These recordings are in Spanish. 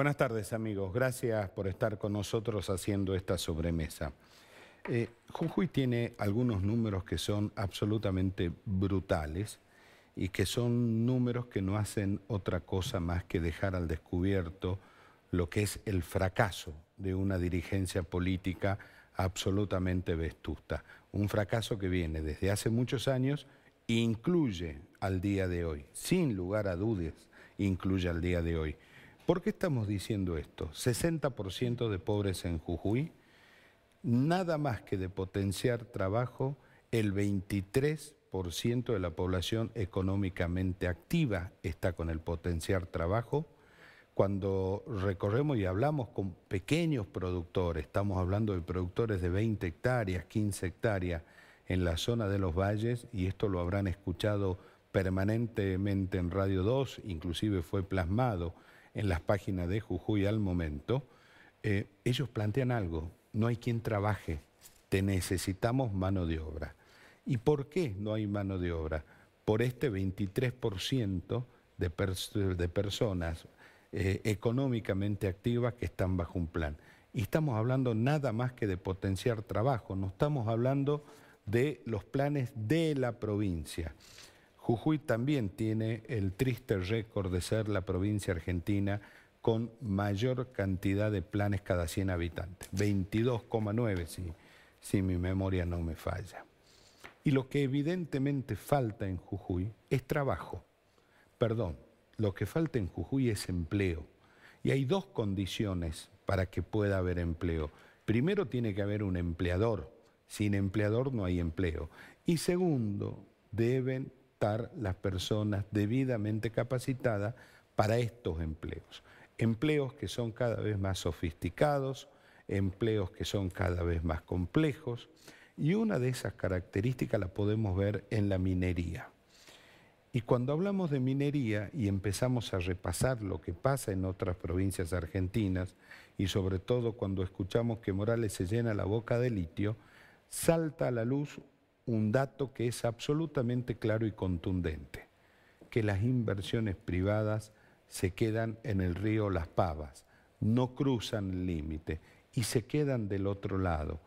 Buenas tardes amigos, gracias por estar con nosotros haciendo esta sobremesa. Eh, Jujuy tiene algunos números que son absolutamente brutales y que son números que no hacen otra cosa más que dejar al descubierto lo que es el fracaso de una dirigencia política absolutamente vestusta. Un fracaso que viene desde hace muchos años e incluye al día de hoy, sin lugar a dudas, incluye al día de hoy. ¿Por qué estamos diciendo esto? 60% de pobres en Jujuy, nada más que de potenciar trabajo, el 23% de la población económicamente activa está con el potenciar trabajo. Cuando recorremos y hablamos con pequeños productores, estamos hablando de productores de 20 hectáreas, 15 hectáreas en la zona de los valles, y esto lo habrán escuchado permanentemente en Radio 2, inclusive fue plasmado en las páginas de Jujuy al momento, eh, ellos plantean algo, no hay quien trabaje, te necesitamos mano de obra. ¿Y por qué no hay mano de obra? Por este 23% de, de, personas eh, económicamente activas que están bajo un plan. Y estamos hablando nada más que de potenciar trabajo, no estamos hablando de los planes de la provincia. Jujuy también tiene el triste récord de ser la provincia argentina con mayor cantidad de planes cada 100 habitantes, 22,9 si, si mi memoria no me falla. Y lo que evidentemente falta en Jujuy es trabajo. Perdón, lo que falta en Jujuy es empleo. Y hay dos condiciones para que pueda haber empleo. Primero tiene que haber un empleador. Sin empleador no hay empleo. Y segundo, deben las personas debidamente capacitadas para estos empleos. Empleos que son cada vez más sofisticados, empleos que son cada vez más complejos y una de esas características la podemos ver en la minería. Y cuando hablamos de minería y empezamos a repasar lo que pasa en otras provincias argentinas, y sobre todo cuando escuchamos que Morales se llena la boca de litio, salta a la luz un dato que es absolutamente claro y contundente, que las inversiones privadas se quedan en el río Las Pavas, no cruzan el límite y se quedan del otro lado.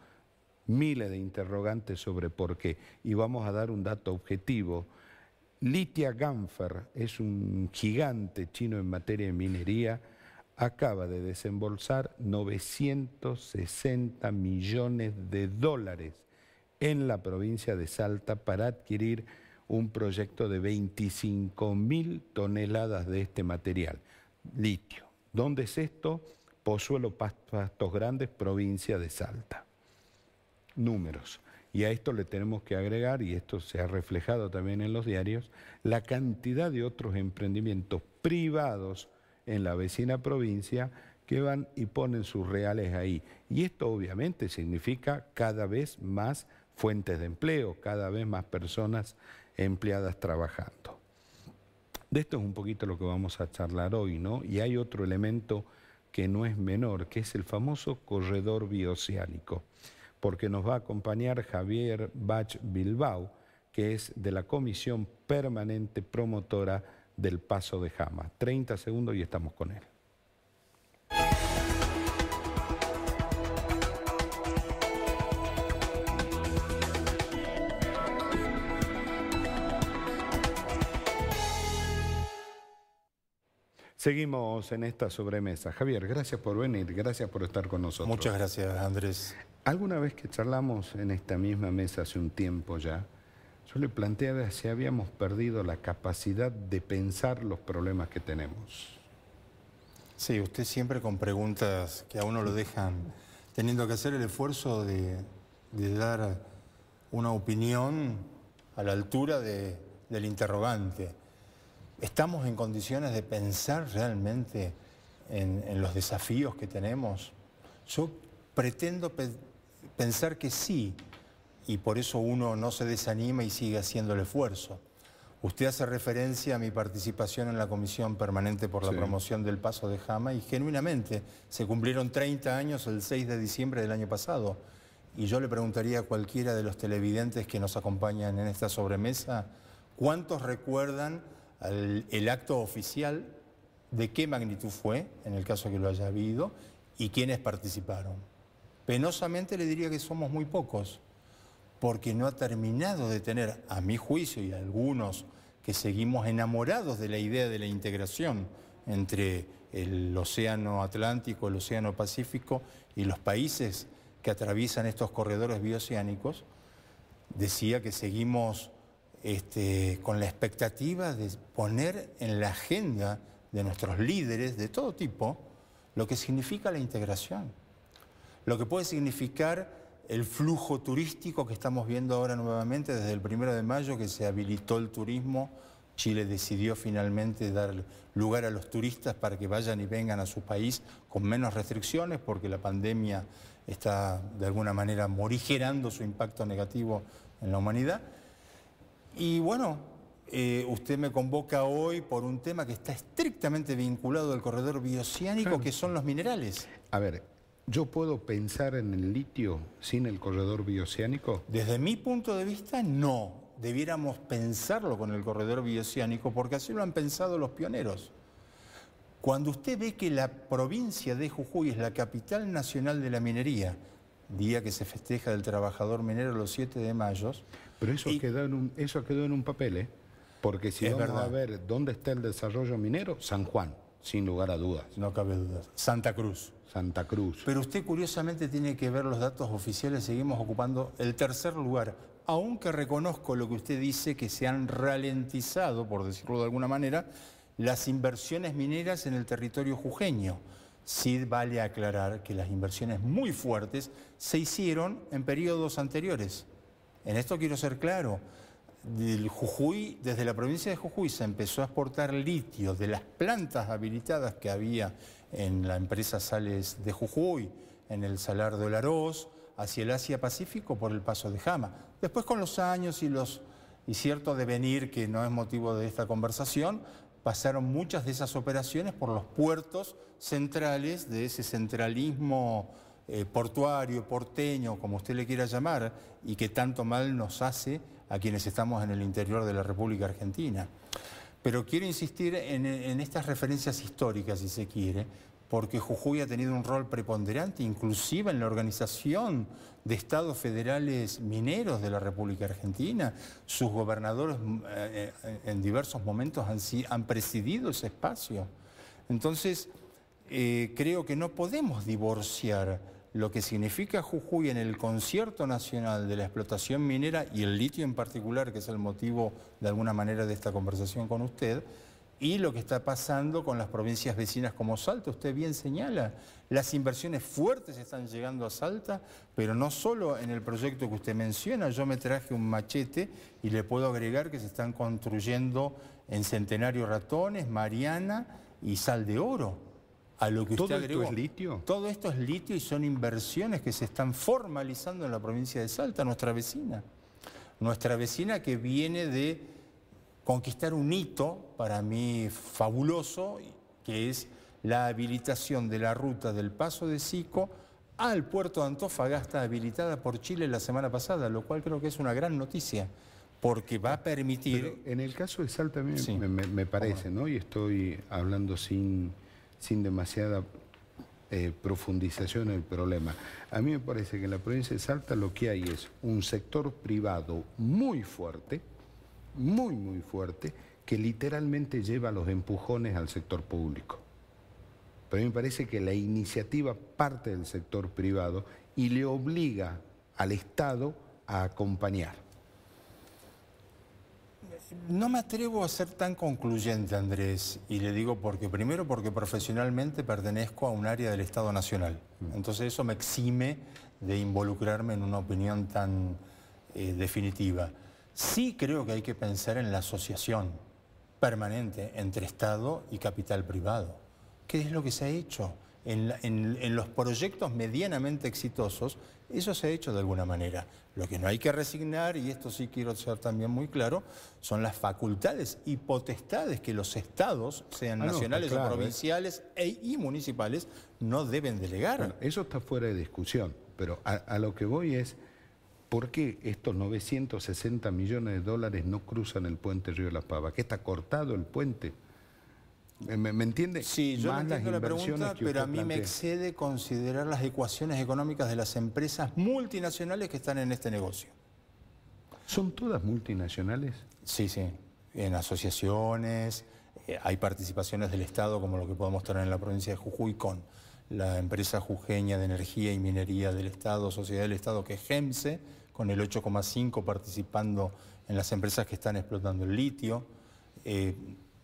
Miles de interrogantes sobre por qué. Y vamos a dar un dato objetivo. Litia Ganfer es un gigante chino en materia de minería, acaba de desembolsar 960 millones de dólares en la provincia de Salta para adquirir un proyecto de 25 mil toneladas de este material, litio. ¿Dónde es esto? Pozuelo Pastos Grandes, provincia de Salta. Números. Y a esto le tenemos que agregar, y esto se ha reflejado también en los diarios, la cantidad de otros emprendimientos privados en la vecina provincia que van y ponen sus reales ahí. Y esto obviamente significa cada vez más fuentes de empleo, cada vez más personas empleadas trabajando. De esto es un poquito lo que vamos a charlar hoy, ¿no? Y hay otro elemento que no es menor, que es el famoso corredor bioceánico, porque nos va a acompañar Javier Bach Bilbao, que es de la Comisión Permanente Promotora del Paso de Jama. 30 segundos y estamos con él. Seguimos en esta sobremesa. Javier, gracias por venir, gracias por estar con nosotros. Muchas gracias, Andrés. Alguna vez que charlamos en esta misma mesa hace un tiempo ya, yo le planteaba si habíamos perdido la capacidad de pensar los problemas que tenemos. Sí, usted siempre con preguntas que a uno lo dejan teniendo que hacer el esfuerzo de, dar una opinión a la altura del interrogante. ¿Estamos en condiciones de pensar realmente en, los desafíos que tenemos? Yo pretendo pensar que sí, y por eso uno no se desanima y sigue haciendo el esfuerzo. Usted hace referencia a mi participación en la Comisión Permanente por la Promoción del Paso de Jama y genuinamente se cumplieron 30 años el 6 de diciembre del año pasado. Y yo le preguntaría a cualquiera de los televidentes que nos acompañan en esta sobremesa, ¿cuántos recuerdan el acto oficial, de qué magnitud fue, en el caso que lo haya habido, y quiénes participaron. Penosamente le diría que somos muy pocos, porque no ha terminado de tener, a mi juicio y a algunos que seguimos enamorados de la idea de la integración entre el Océano Atlántico, el Océano Pacífico y los países que atraviesan estos corredores bioceánicos, decía que seguimos este, con la expectativa de poner en la agenda de nuestros líderes de todo tipo lo que significa la integración, lo que puede significar el flujo turístico que estamos viendo ahora nuevamente desde el primero de mayo que se habilitó el turismo. Chile decidió finalmente dar lugar a los turistas para que vayan y vengan a su país con menos restricciones porque la pandemia está de alguna manera morigerando su impacto negativo en la humanidad. Y bueno, eh, usted me convoca hoy por un tema que está estrictamente vinculado al corredor bioceánico, que son los minerales. A ver, ¿yo puedo pensar en el litio sin el corredor bioceánico? Desde mi punto de vista, no. Debiéramos pensarlo con el corredor bioceánico, porque así lo han pensado los pioneros. Cuando usted ve que la provincia de Jujuy es la capital nacional de la minería, día que se festeja del trabajador minero los 7 de mayo. Pero eso, quedó, en un, eso quedó en un papel, ¿eh? Porque si es vamos verdad. a ver dónde está el desarrollo minero, San Juan, sin lugar a dudas. No cabe duda. Santa Cruz. Santa Cruz. Pero usted curiosamente tiene que ver los datos oficiales, seguimos ocupando el tercer lugar, aunque reconozco lo que usted dice que se han ralentizado, por decirlo de alguna manera, las inversiones mineras en el territorio jujeño. Sí vale aclarar que las inversiones muy fuertes se hicieron en periodos anteriores. En esto quiero ser claro. Jujuy, desde la provincia de Jujuy se empezó a exportar litio de las plantas habilitadas que había en la empresa Sales de Jujuy, en el Salar de Olaroz, hacia el Asia-Pacífico por el paso de Jama. Después con los años y los y cierto devenir que no es motivo de esta conversación, pasaron muchas de esas operaciones por los puertos centrales de ese centralismo eh, portuario, porteño, como usted le quiera llamar, y que tanto mal nos hace a quienes estamos en el interior de la República Argentina. Pero quiero insistir en estas referencias históricas, si se quiere, porque Jujuy ha tenido un rol preponderante, inclusive en la organización de estados federales mineros de la República Argentina. Sus gobernadores mm, eh, eh, en diversos momentos han, presidido ese espacio. Entonces, eh, creo que no podemos divorciar lo que significa Jujuy en el concierto nacional de la explotación minera y el litio en particular, que es el motivo de alguna manera de esta conversación con usted, y lo que está pasando con las provincias vecinas como Salta. Usted bien señala, las inversiones fuertes están llegando a Salta, pero no solo en el proyecto que usted menciona. Yo me traje un machete y le puedo agregar que se están construyendo en Centenario Ratones, Mariana y Sal de Oro. A lo que ¿Todo usted agregó, esto es litio? Todo esto es litio y son inversiones que se están formalizando en la provincia de Salta, nuestra vecina. Nuestra vecina que viene de conquistar un hito para mí fabuloso, que es la habilitación de la ruta del Paso de Sico al puerto de Antofagasta habilitada por Chile la semana pasada, lo cual creo que es una gran noticia, porque va a permitir... en el caso de Salta a me, parece, ¿no? Y estoy hablando sin, sin demasiada eh, profundización en el problema. A mí me parece que en la provincia de Salta lo que hay es un sector privado muy fuerte, muy, muy fuerte que literalmente lleva los empujones al sector público. Pero a mí me parece que la iniciativa parte del sector privado y le obliga al Estado a acompañar. No me atrevo a ser tan concluyente, Andrés, y le digo porque, primero porque profesionalmente pertenezco a un área del Estado Nacional, mm. entonces eso me exime de involucrarme en una opinión tan eh, definitiva. Sí creo que hay que pensar en la asociación permanente entre Estado y capital privado. ¿Qué es lo que se ha hecho? En, los proyectos medianamente exitosos, eso se ha hecho de alguna manera. Lo que no hay que resignar, y esto sí quiero ser también muy claro, son las facultades y potestades que los estados, sean nacionales o ¿eh? provinciales e, y municipales, no deben delegar. eso está fuera de discusión, pero a lo que voy es... ¿Por qué estos 960 millones de dólares no cruzan el puente Río de las Pava? ¿Qué está cortado el puente? ¿Me, entiende? Sí, yo me entiendo la pregunta, pero a mí me excede considerar las ecuaciones económicas de las empresas multinacionales que están en este negocio. ¿Son todas multinacionales? Sí, sí. En asociaciones, eh, hay participaciones del Estado, como lo que podemos tener en la provincia de Jujuy con la empresa jujeña de energía y minería del Estado, Sociedad del Estado, que es GEMSE, con el 8,5 participando en las empresas que están explotando el litio. Eh,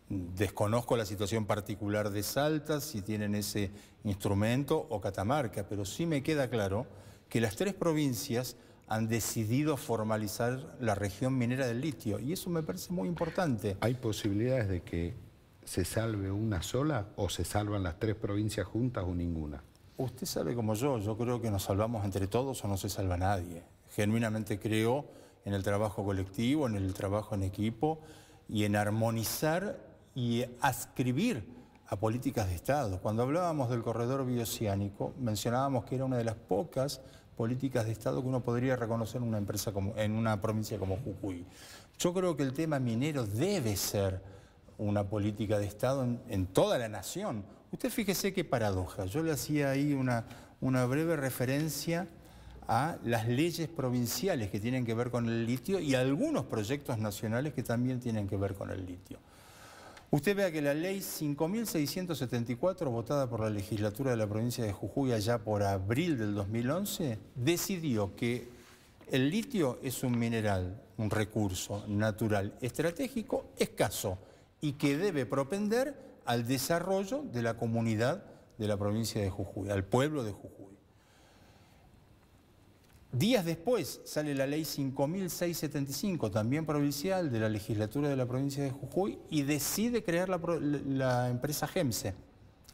desconozco la situación particular de Salta, si tienen ese instrumento, o Catamarca, pero sí me queda claro que las tres provincias han decidido formalizar la región minera del litio, y eso me parece muy importante. ¿Hay posibilidades de que se salve una sola o se salvan las tres provincias juntas o ninguna? Usted sabe como yo, yo creo que nos salvamos entre todos o no se salva nadie genuinamente creo en el trabajo colectivo, en el trabajo en equipo y en armonizar y ascribir a políticas de Estado. Cuando hablábamos del corredor bioceánico, mencionábamos que era una de las pocas políticas de Estado que uno podría reconocer en una, empresa como, en una provincia como Jujuy. Yo creo que el tema minero debe ser una política de Estado en, toda la nación. Usted fíjese qué paradoja. Yo le hacía ahí una breve referencia a las leyes provinciales que tienen que ver con el litio y algunos proyectos nacionales que también tienen que ver con el litio. Usted vea que la ley 5.674, votada por la legislatura de la provincia de Jujuy allá por abril del 2011, decidió que el litio es un mineral, un recurso natural estratégico escaso y que debe propender al desarrollo de la comunidad de la provincia de Jujuy, al pueblo de Jujuy. Días después sale la ley 5.675, también provincial, de la legislatura de la provincia de Jujuy y decide crear la, empresa GEMSE,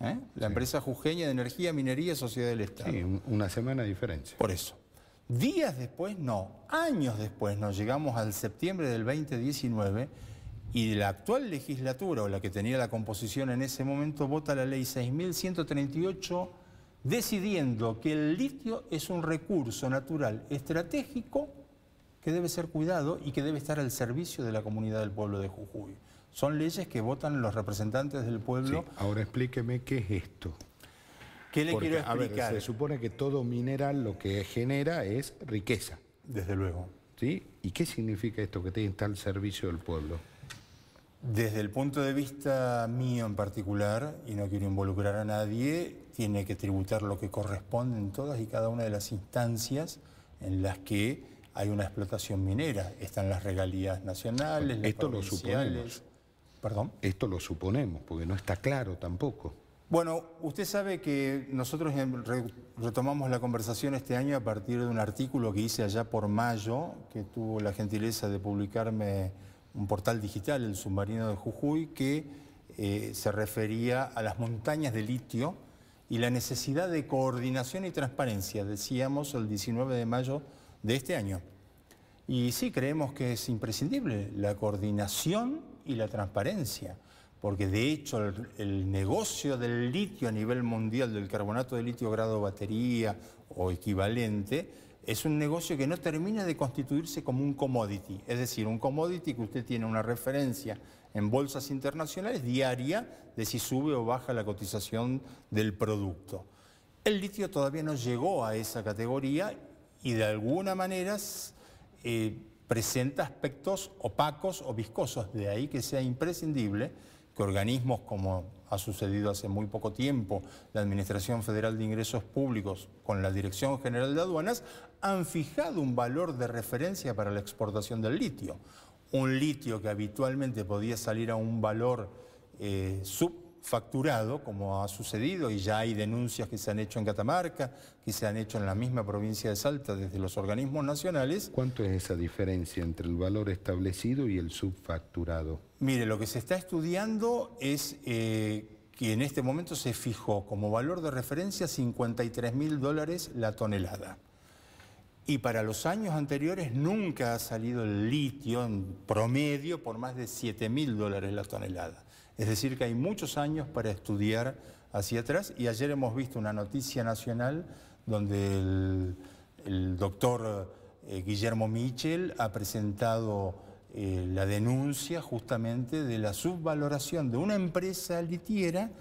¿eh? la empresa jujeña de energía, minería y sociedad del Estado. Sí, una semana de diferencia. Por eso. Días después, no, años después, nos llegamos al septiembre del 2019 y la actual legislatura, o la que tenía la composición en ese momento, vota la ley 6.138 decidiendo que el litio es un recurso natural estratégico que debe ser cuidado y que debe estar al servicio de la comunidad del pueblo de Jujuy. Son leyes que votan los representantes del pueblo. ahora explíqueme qué es esto. ¿Qué le quiero explicar? se supone que todo mineral lo que genera es riqueza. Desde luego. ¿Sí? ¿Y qué significa esto que tiene está al servicio del pueblo? Desde el punto de vista mío en particular, y no quiero involucrar a nadie, tiene que tributar lo que corresponde en todas y cada una de las instancias en las que hay una explotación minera. Están las regalías nacionales, las Esto lo suponemos. ¿Perdón? Esto lo suponemos, porque no está claro tampoco. Bueno, usted sabe que nosotros retomamos la conversación este año a partir de un artículo que hice allá por mayo, que tuvo la gentileza de publicarme un portal digital, El Submarino de Jujuy, que eh, se refería a las montañas de litio y la necesidad de coordinación y transparencia, decíamos el 19 de mayo de este año. Y sí, creemos que es imprescindible la coordinación y la transparencia, porque de hecho el, negocio del litio a nivel mundial, del carbonato de litio grado batería o equivalente, es un negocio que no termina de constituirse como un commodity, es decir, un commodity que usted tiene una referencia en bolsas internacionales diaria de si sube o baja la cotización del producto. El litio todavía no llegó a esa categoría y de alguna manera eh, presenta aspectos opacos o viscosos, de ahí que sea imprescindible que organismos como ha sucedido hace muy poco tiempo la Administración Federal de Ingresos Públicos con la Dirección General de Aduanas, han fijado un valor de referencia para la exportación del litio un litio que habitualmente podía salir a un valor eh, subfacturado, como ha sucedido, y ya hay denuncias que se han hecho en Catamarca, que se han hecho en la misma provincia de Salta desde los organismos nacionales. ¿Cuánto es esa diferencia entre el valor establecido y el subfacturado? Mire, lo que se está estudiando es eh, que en este momento se fijó como valor de referencia 53 mil dólares la tonelada. Y para los años anteriores nunca ha salido el litio en promedio por más de 7 mil dólares la tonelada. Es decir, que hay muchos años para estudiar hacia atrás y ayer hemos visto una noticia nacional donde el, doctor eh, Guillermo Michel ha presentado eh, la denuncia justamente de la subvaloración de una empresa litiera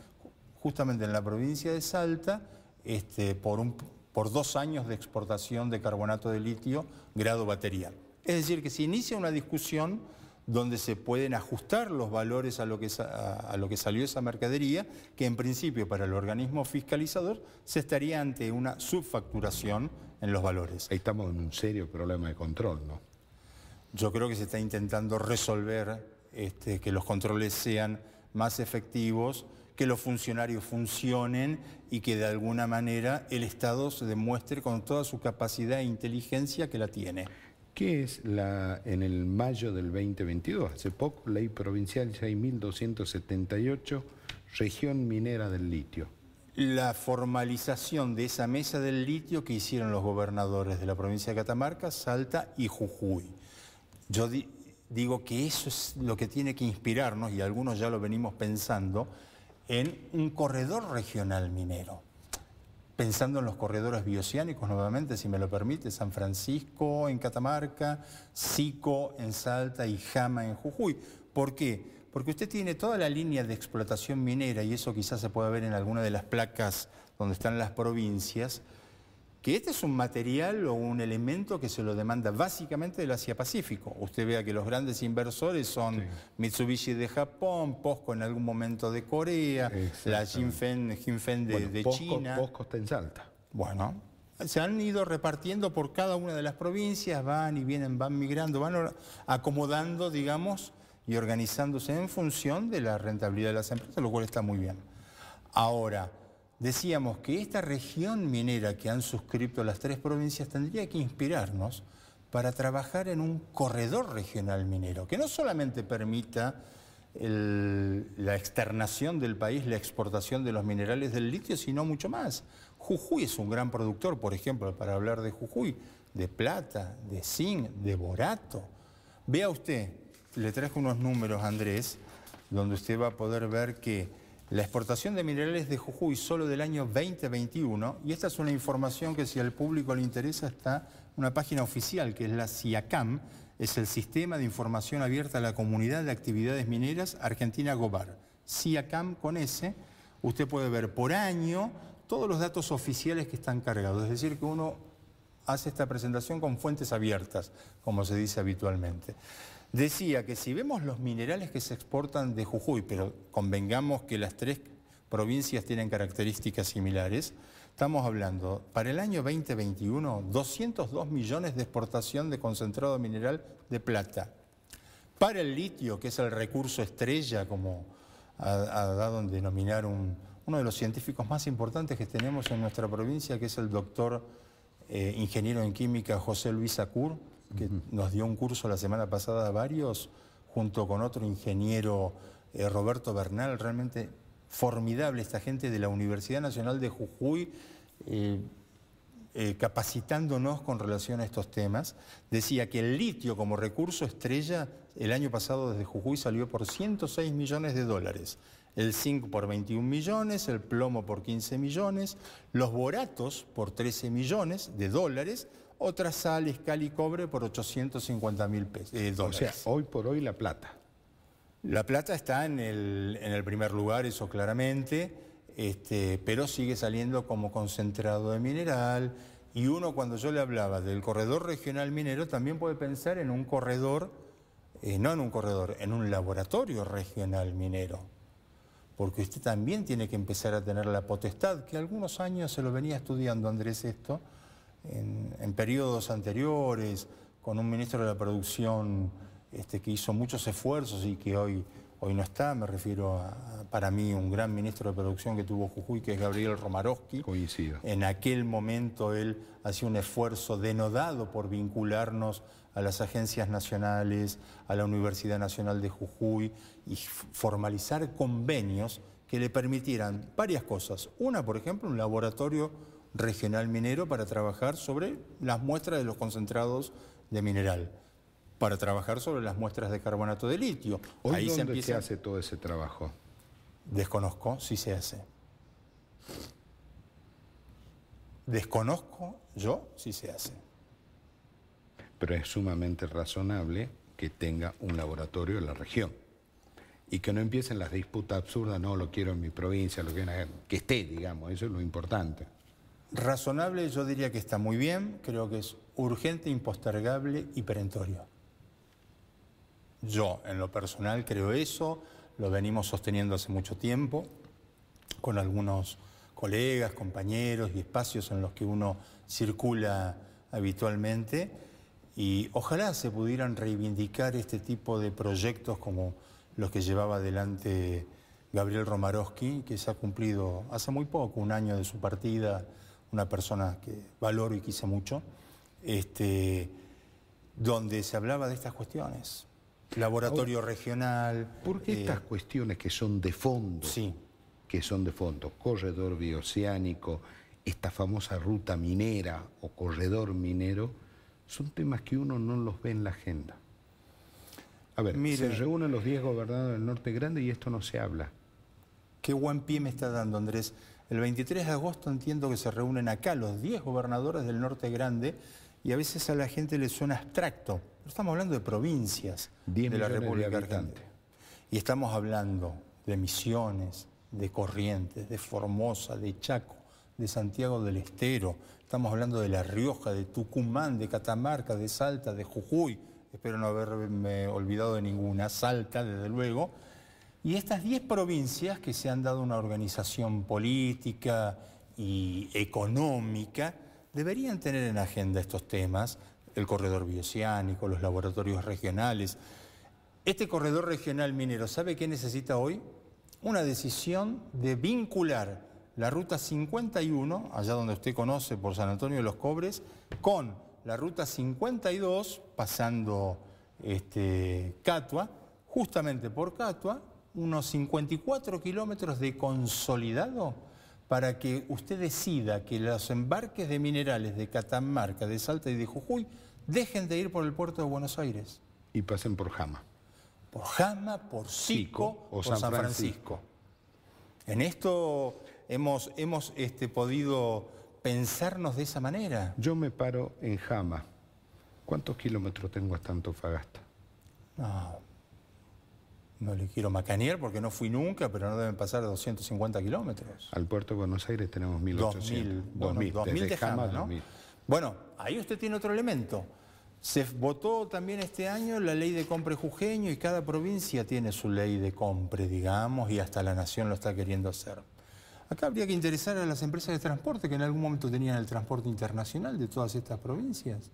justamente en la provincia de Salta este, por un por dos años de exportación de carbonato de litio grado batería. Es decir, que se inicia una discusión donde se pueden ajustar los valores a lo, que, a, lo que salió esa mercadería, que en principio para el organismo fiscalizador se estaría ante una subfacturación en los valores. Ahí estamos en un serio problema de control, ¿no? Yo creo que se está intentando resolver este, que los controles sean más efectivos, que los funcionarios funcionen y que de alguna manera el Estado se demuestre con toda su capacidad e inteligencia que la tiene. ¿Qué es la, en el mayo del 2022? Hace poco, ley provincial 6.278, región minera del litio. La formalización de esa mesa del litio que hicieron los gobernadores de la provincia de Catamarca, Salta y Jujuy. Yo digo que eso es lo que tiene que inspirarnos, y algunos ya lo venimos pensando, en un corredor regional minero. Pensando en los corredores bioceánicos nuevamente, si me lo permite, San Francisco en Catamarca, Sico en Salta y Jama en Jujuy. ¿Por qué? Porque usted tiene toda la línea de explotación minera, y eso quizás se pueda ver en alguna de las placas donde están las provincias, que este es un material o un elemento que se lo demanda básicamente del Asia-Pacífico. Usted vea que los grandes inversores son Mitsubishi de Japón, POSCO en algún momento de Corea, la Jinfen, de, China. POSCO está en Salta. Bueno, se han ido repartiendo por cada una de las provincias, van y vienen, van migrando, van acomodando, digamos, y organizándose en función de la rentabilidad de las empresas, lo cual está muy bien. Ahora decíamos que esta región minera que han suscrito las tres provincias tendría que inspirarnos para trabajar en un corredor regional minero, que no solamente permita la externación del país, la exportación de los minerales del litio, sino mucho más. Jujuy es un gran productor, por ejemplo, para hablar de Jujuy, de plata, de zinc, de borato. Vea usted, le traje unos números, Andrés, donde usted va a poder ver que la exportación de minerales de Jujuy solo del año 2021, y esta es una información que si al público le interesa está una página oficial que es la CIACAM, es el Sistema de Información Abierta a la Comunidad de Actividades Mineras Argentina Gobar. CIACAM con S, usted puede ver por año todos los datos oficiales que están cargados, es decir, que uno hace esta presentación con fuentes abiertas, como se dice habitualmente. Decía que si vemos los minerales que se exportan de Jujuy, pero convengamos que las tres provincias tienen características similares, estamos hablando para el año 2021 202 millones de exportación de concentrado mineral de plata. Para el litio, que es el recurso estrella, como ha, dado en denominar uno de los científicos más importantes que tenemos en nuestra provincia, que es el doctor eh, ingeniero en química José Luis Acur, que nos dio un curso la semana pasada a varios, junto con otro ingeniero, eh, Roberto Bernal, realmente formidable esta gente de la Universidad Nacional de Jujuy, eh, eh, capacitándonos con relación a estos temas, decía que el litio como recurso estrella el año pasado desde Jujuy salió por 106 millones de dólares, el zinc por 21 millones, el plomo por 15 millones, los boratos por 13 millones de dólares, otra sal, cal y cobre por 850 mil pesos. Eh, o sea, hoy por hoy la plata. La plata está en el, en el primer lugar, eso claramente, este, pero sigue saliendo como concentrado de mineral. Y uno cuando yo le hablaba del corredor regional minero también puede pensar en un corredor, eh, no en un corredor, en un laboratorio regional minero. Porque usted también tiene que empezar a tener la potestad, que algunos años se lo venía estudiando Andrés esto, en, periodos anteriores, con un ministro de la producción este, que hizo muchos esfuerzos y que hoy, hoy no está, me refiero para mí, un gran ministro de producción que tuvo Jujuy, que es Gabriel Romaroski. Coincido. En aquel momento él hacía un esfuerzo denodado por vincularnos a las agencias nacionales, a la Universidad Nacional de Jujuy y formalizar convenios que le permitieran varias cosas. Una, por ejemplo, un laboratorio regional minero para trabajar sobre las muestras de los concentrados de mineral, para trabajar sobre las muestras de carbonato de litio. Ahí dónde se, hace todo ese trabajo? Desconozco si se hace. Desconozco yo si se hace. Pero es sumamente razonable que tenga un laboratorio en la región. Y que no empiecen las disputas absurdas, no, lo quiero en mi provincia, lo quiero en... que esté, digamos, eso es lo importante razonable yo diría que está muy bien, creo que es urgente, impostergable y perentorio. Yo, en lo personal, creo eso, lo venimos sosteniendo hace mucho tiempo, con algunos colegas, compañeros y espacios en los que uno circula habitualmente, y ojalá se pudieran reivindicar este tipo de proyectos como los que llevaba adelante Gabriel Romarowski, que se ha cumplido hace muy poco, un año de su partida una persona que valoro y quise mucho, este, donde se hablaba de estas cuestiones. Laboratorio regional. ¿Por qué eh, estas cuestiones que son de fondo? Sí. Que son de fondo. Corredor bioceánico, esta famosa ruta minera o corredor minero, son temas que uno no los ve en la agenda. A ver, se reúnen los 10 gobernadores del Norte Grande y esto no se habla. Qué buen pie me está dando, Andrés. El 23 de agosto entiendo que se reúnen acá los 10 gobernadores del norte grande y a veces a la gente le suena abstracto. Pero estamos hablando de provincias de la República Argentina. Y estamos hablando de Misiones, de Corrientes, de Formosa, de Chaco, de Santiago del Estero. Estamos hablando de La Rioja, de Tucumán, de Catamarca, de Salta, de Jujuy. Espero no haberme olvidado de ninguna. Salta, desde luego y estas 10 provincias que se han dado una organización política y económica deberían tener en agenda estos temas, el corredor bioceánico, los laboratorios regionales. Este corredor regional minero, ¿sabe qué necesita hoy? Una decisión de vincular la ruta 51, allá donde usted conoce por San Antonio de los Cobres, con la ruta 52, pasando este, Catua, justamente por Catua, unos 54 kilómetros de consolidado para que usted decida que los embarques de minerales de Catamarca, de Salta y de Jujuy dejen de ir por el puerto de Buenos Aires. Y pasen por Jama. Por Jama, por Sico, o San, Francisco. En esto hemos, hemos este, podido pensarnos de esa manera. Yo me paro en Jama. ¿Cuántos kilómetros tengo hasta Antofagasta? No, no le quiero Macanier porque no fui nunca, pero no deben pasar 250 kilómetros. Al puerto de Buenos Aires tenemos 1.800. 2.000, de ¿no? Bueno, ahí usted tiene otro elemento. Se votó también este año la ley de compre jujeño y cada provincia tiene su ley de compre, digamos, y hasta la nación lo está queriendo hacer. Acá habría que interesar a las empresas de transporte que en algún momento tenían el transporte internacional de todas estas provincias.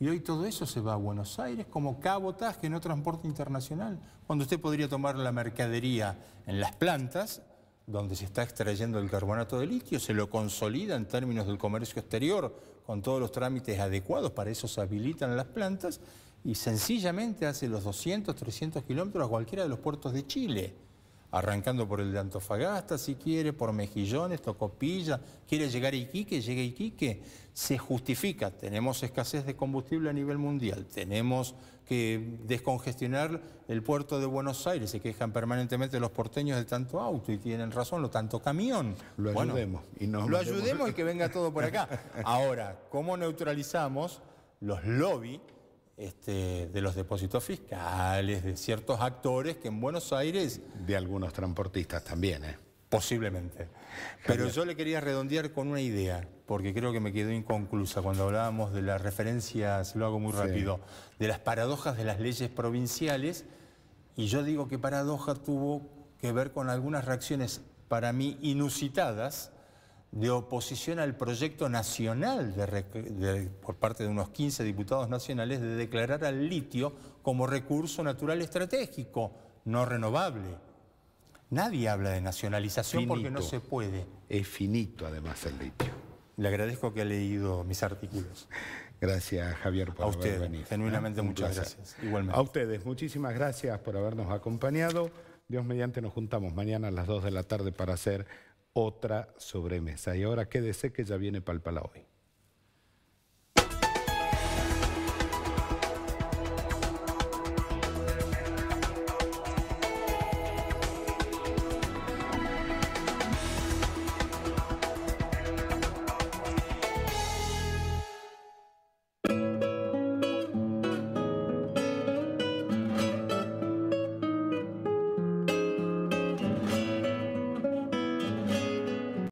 Y hoy todo eso se va a Buenos Aires como cabotaje, no transporte internacional, cuando usted podría tomar la mercadería en las plantas, donde se está extrayendo el carbonato de litio, se lo consolida en términos del comercio exterior, con todos los trámites adecuados, para eso se habilitan las plantas, y sencillamente hace los 200, 300 kilómetros a cualquiera de los puertos de Chile arrancando por el de Antofagasta, si quiere, por Mejillones, Tocopilla, quiere llegar a Iquique, llega a Iquique, se justifica. Tenemos escasez de combustible a nivel mundial, tenemos que descongestionar el puerto de Buenos Aires, se quejan permanentemente los porteños de tanto auto y tienen razón, lo tanto camión. Lo ayudemos y nos Lo ayudemos y que venga todo por acá. Ahora, ¿cómo neutralizamos los lobbies este, de los depósitos fiscales, de ciertos actores que en Buenos Aires... De algunos transportistas también, ¿eh? Posiblemente. Pero yo le quería redondear con una idea, porque creo que me quedó inconclusa cuando hablábamos de la referencia, se lo hago muy rápido, de las paradojas de las leyes provinciales, y yo digo que paradoja tuvo que ver con algunas reacciones para mí inusitadas de oposición al proyecto nacional por parte de unos 15 diputados nacionales de declarar al litio como recurso natural estratégico, no renovable. Nadie habla de nacionalización porque no se puede. Es finito además el litio. Le agradezco que ha leído mis artículos. Gracias, Javier, por A haber venido. Genuinamente, muchas gracias. A ustedes, muchísimas gracias por habernos acompañado. Dios mediante, nos juntamos mañana a las 2 de la tarde para hacer otra sobremesa. Y ahora quédese que ya viene Palpala hoy.